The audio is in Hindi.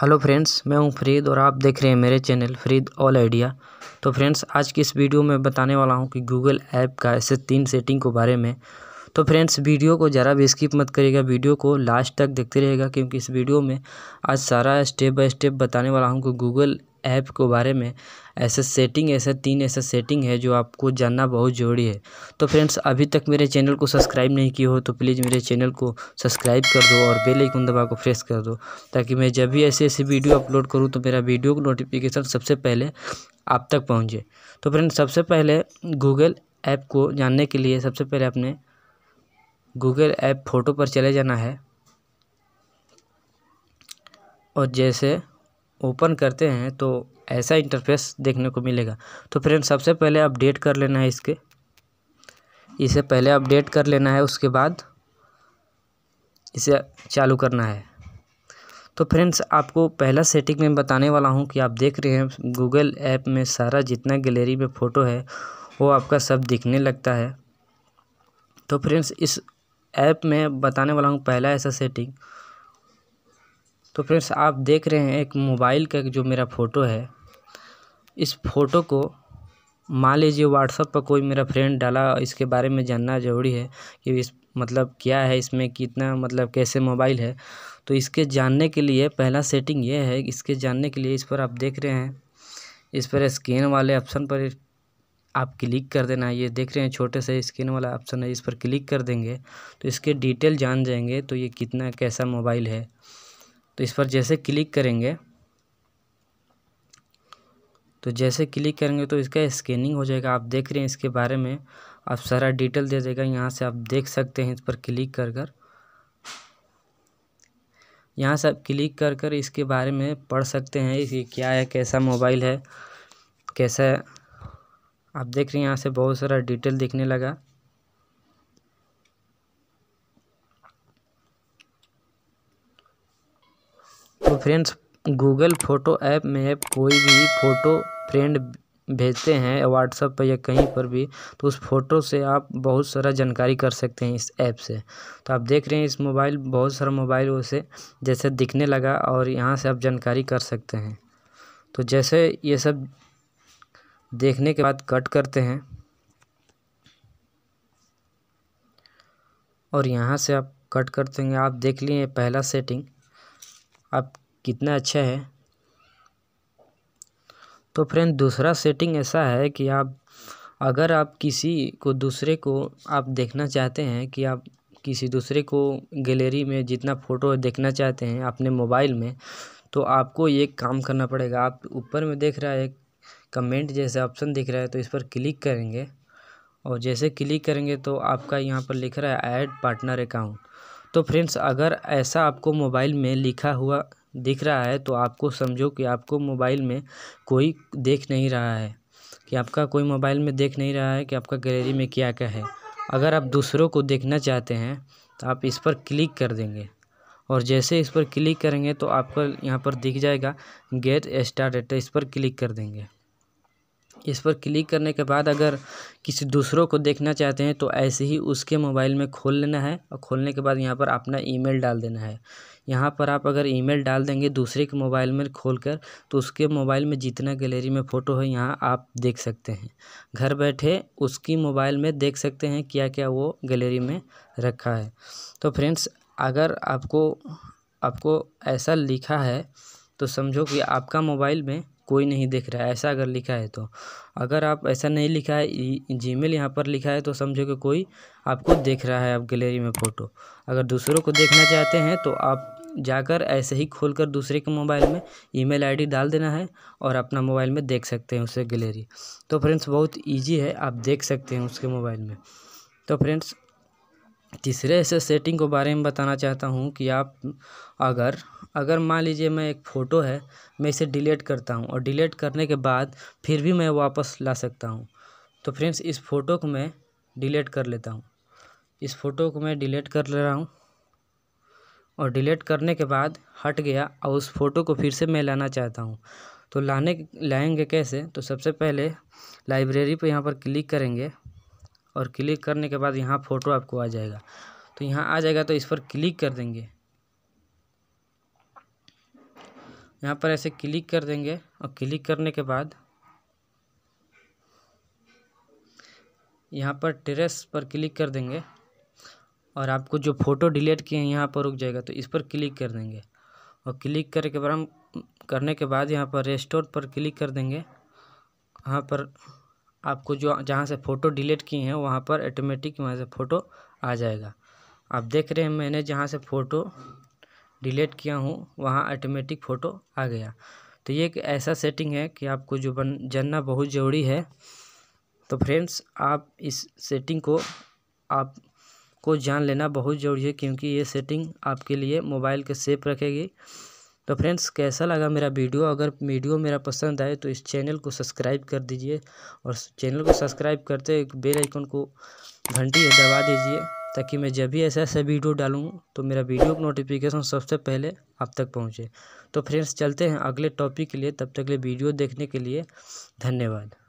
हेलो फ्रेंड्स मैं हूं फरीद और आप देख रहे हैं मेरे चैनल फरीद ऑल आइडिया तो फ्रेंड्स आज की इस वीडियो में बताने वाला हूं कि गूगल ऐप का ऐसे तीन सेटिंग के बारे में तो फ्रेंड्स वीडियो को ज़रा भी स्किप मत करिएगा वीडियो को लास्ट तक देखते रहेगा क्योंकि इस वीडियो में आज सारा स्टेप बाय स्टेप बताने वाला हूँ कि गूगल ऐप के बारे में ऐसे सेटिंग ऐसे तीन ऐसे सेटिंग है जो आपको जानना बहुत ज़रूरी है तो फ्रेंड्स अभी तक मेरे चैनल को सब्सक्राइब नहीं किया हो तो प्लीज़ मेरे चैनल को सब्सक्राइब कर दो और बेल आइकन दबा को प्रेस कर दो ताकि मैं जब भी ऐसे ऐसे वीडियो अपलोड करूँ तो मेरा वीडियो का नोटिफिकेशन सबसे पहले आप तक पहुँचे तो फ्रेंड्स सबसे पहले गूगल ऐप को जानने के लिए सबसे पहले आपने गूगल ऐप फ़ोटो पर चले जाना है और जैसे ओपन करते हैं तो ऐसा इंटरफेस देखने को मिलेगा तो फ्रेंड सबसे पहले अपडेट कर लेना है इसके इसे पहले अपडेट कर लेना है उसके बाद इसे चालू करना है तो फ्रेंड्स आपको पहला सेटिंग में बताने वाला हूँ कि आप देख रहे हैं गूगल ऐप में सारा जितना गैलरी में फ़ोटो है वो आपका सब दिखने लगता है तो फ्रेंड्स इस ऐप में बताने वाला हूँ पहला ऐसा सेटिंग तो फ्रेंड्स आप देख रहे हैं एक मोबाइल का जो मेरा फ़ोटो है इस फ़ोटो को मान लीजिए व्हाट्सअप पर कोई मेरा फ्रेंड डाला इसके बारे में जानना ज़रूरी है कि इस मतलब क्या है इसमें कितना मतलब कैसे मोबाइल है तो इसके जानने के लिए पहला सेटिंग ये है इसके जानने के लिए इस पर आप देख रहे हैं इस पर स्कैन वाले ऑप्शन पर आप क्लिक कर देना ये देख रहे हैं छोटे से स्क्रीन वाला ऑप्शन है इस पर क्लिक कर देंगे तो इसके डिटेल जान जाएंगे तो ये कितना कैसा मोबाइल है तो इस पर जैसे क्लिक करेंगे तो जैसे क्लिक करेंगे तो इसका स्कैनिंग हो जाएगा आप देख रहे हैं इसके बारे में आप सारा डिटेल दे देगा यहाँ से आप देख सकते हैं इस पर क्लिक कर कर यहाँ से आप क्लिक कर कर इसके बारे में पढ़ सकते हैं ये क्या है कैसा मोबाइल है कैसा है आप देख रहे हैं यहाँ से बहुत सारा डिटेल दिखने लगा फ्रेंड्स गूगल फ़ोटो ऐप में कोई भी फ़ोटो फ्रेंड भेजते हैं व्हाट्सएप पर या कहीं पर भी तो उस फ़ोटो से आप बहुत सारा जानकारी कर सकते हैं इस ऐप से तो आप देख रहे हैं इस मोबाइल बहुत सारा मोबाइल उसे जैसे दिखने लगा और यहाँ से आप जानकारी कर सकते हैं तो जैसे ये सब देखने के बाद कट करते हैं और यहाँ से आप कट करते हैं आप देख लिए पहला सेटिंग आप कितना अच्छा है तो फ्रेंड दूसरा सेटिंग ऐसा है कि आप अगर आप किसी को दूसरे को आप देखना चाहते हैं कि आप किसी दूसरे को गैलरी में जितना फ़ोटो देखना चाहते हैं अपने मोबाइल में तो आपको ये काम करना पड़ेगा आप ऊपर में देख रहा है कमेंट जैसे ऑप्शन दिख रहा है तो इस पर क्लिक करेंगे और जैसे क्लिक करेंगे तो आपका यहाँ पर लिख रहा है ऐड पार्टनर अकाउंट तो फ्रेंड्स अगर ऐसा आपको मोबाइल में लिखा हुआ दिख रहा है तो आपको समझो कि आपको मोबाइल में कोई देख नहीं रहा है कि आपका कोई मोबाइल में देख नहीं रहा है कि आपका गैलरी में क्या क्या है अगर आप दूसरों को देखना चाहते हैं तो आप इस पर क्लिक कर देंगे और जैसे इस पर क्लिक करेंगे तो आपका यहाँ पर दिख जाएगा गेट स्टार्ट तो इस पर क्लिक कर देंगे इस पर क्लिक करने के बाद अगर किसी दूसरों को देखना चाहते हैं तो ऐसे ही उसके मोबाइल में खोल लेना है और खोलने के बाद यहाँ पर अपना ईमेल डाल देना है यहाँ पर आप अगर ईमेल डाल देंगे दूसरे के मोबाइल में खोलकर तो उसके मोबाइल में जितना गैलरी में फ़ोटो है यहाँ आप देख सकते हैं घर बैठे उसकी मोबाइल में देख सकते हैं क्या क्या वो गैलरी में रखा है तो फ्रेंड्स अगर आपको आपको ऐसा लिखा है तो समझो कि आपका मोबाइल में कोई नहीं देख रहा है ऐसा अगर लिखा है तो अगर आप ऐसा नहीं लिखा है जीमेल यहाँ पर लिखा है तो समझो कि कोई आपको देख रहा है आप गैलरी में फ़ोटो अगर दूसरों को देखना चाहते हैं तो आप जाकर ऐसे ही खोलकर दूसरे के मोबाइल में ईमेल आईडी डाल देना है और अपना मोबाइल में देख सकते हैं उसे गैलरी तो फ्रेंड्स बहुत ईजी है आप देख सकते हैं उसके मोबाइल में तो फ्रेंड्स तीसरे ऐसे सेटिंग को बारे में बताना चाहता हूँ कि आप अगर अगर मान लीजिए मैं एक फ़ोटो है मैं इसे डिलीट करता हूँ और डिलीट करने के बाद फिर भी मैं वापस ला सकता हूँ तो फ्रेंड्स इस फ़ोटो को मैं डिलीट कर लेता हूँ इस फ़ोटो को मैं डिलीट कर ले रहा हूँ और डिलीट करने के बाद हट गया और उस फ़ोटो को फिर से मैं लाना चाहता हूँ तो लाने लाएंगे कैसे तो सबसे पहले लाइब्रेरी पर यहाँ पर क्लिक करेंगे और क्लिक करने के बाद यहाँ फ़ोटो आपको आ जाएगा तो यहाँ आ जाएगा तो इस पर क्लिक कर देंगे यहाँ पर ऐसे क्लिक कर देंगे और क्लिक करने के बाद यहाँ पर टेरेस पर क्लिक कर देंगे और आपको जो फ़ोटो डिलीट किए हैं यहाँ पर रुक जाएगा तो इस पर क्लिक कर देंगे और क्लिक करने के बाद हम करने के बाद यहाँ पर रेस्टोर पर क्लिक कर देंगे यहाँ पर आपको जो जहाँ से फ़ोटो डिलीट किए हैं वहाँ पर ऑटोमेटिक वहाँ से फ़ोटो आ जाएगा आप देख रहे हैं मैंने जहाँ से फ़ोटो डिलीट किया हूँ वहाँ ऑटोमेटिक फ़ोटो आ गया तो ये एक ऐसा सेटिंग है कि आपको जो बन जानना बहुत ज़रूरी है तो फ्रेंड्स आप इस सेटिंग को आप को जान लेना बहुत ज़रूरी है क्योंकि ये सेटिंग आपके लिए मोबाइल के सेफ रखेगी तो फ्रेंड्स कैसा लगा मेरा वीडियो अगर वीडियो मेरा पसंद आए तो इस चैनल को सब्सक्राइब कर दीजिए और चैनल को सब्सक्राइब करते एक बेल आइकन को घंटी दबा दीजिए ताकि मैं जब भी ऐसा ऐसा वीडियो डालूँ तो मेरा वीडियो का नोटिफिकेशन सबसे पहले आप तक पहुँचे तो फ्रेंड्स चलते हैं अगले टॉपिक के लिए तब तक के लिए वीडियो देखने के लिए धन्यवाद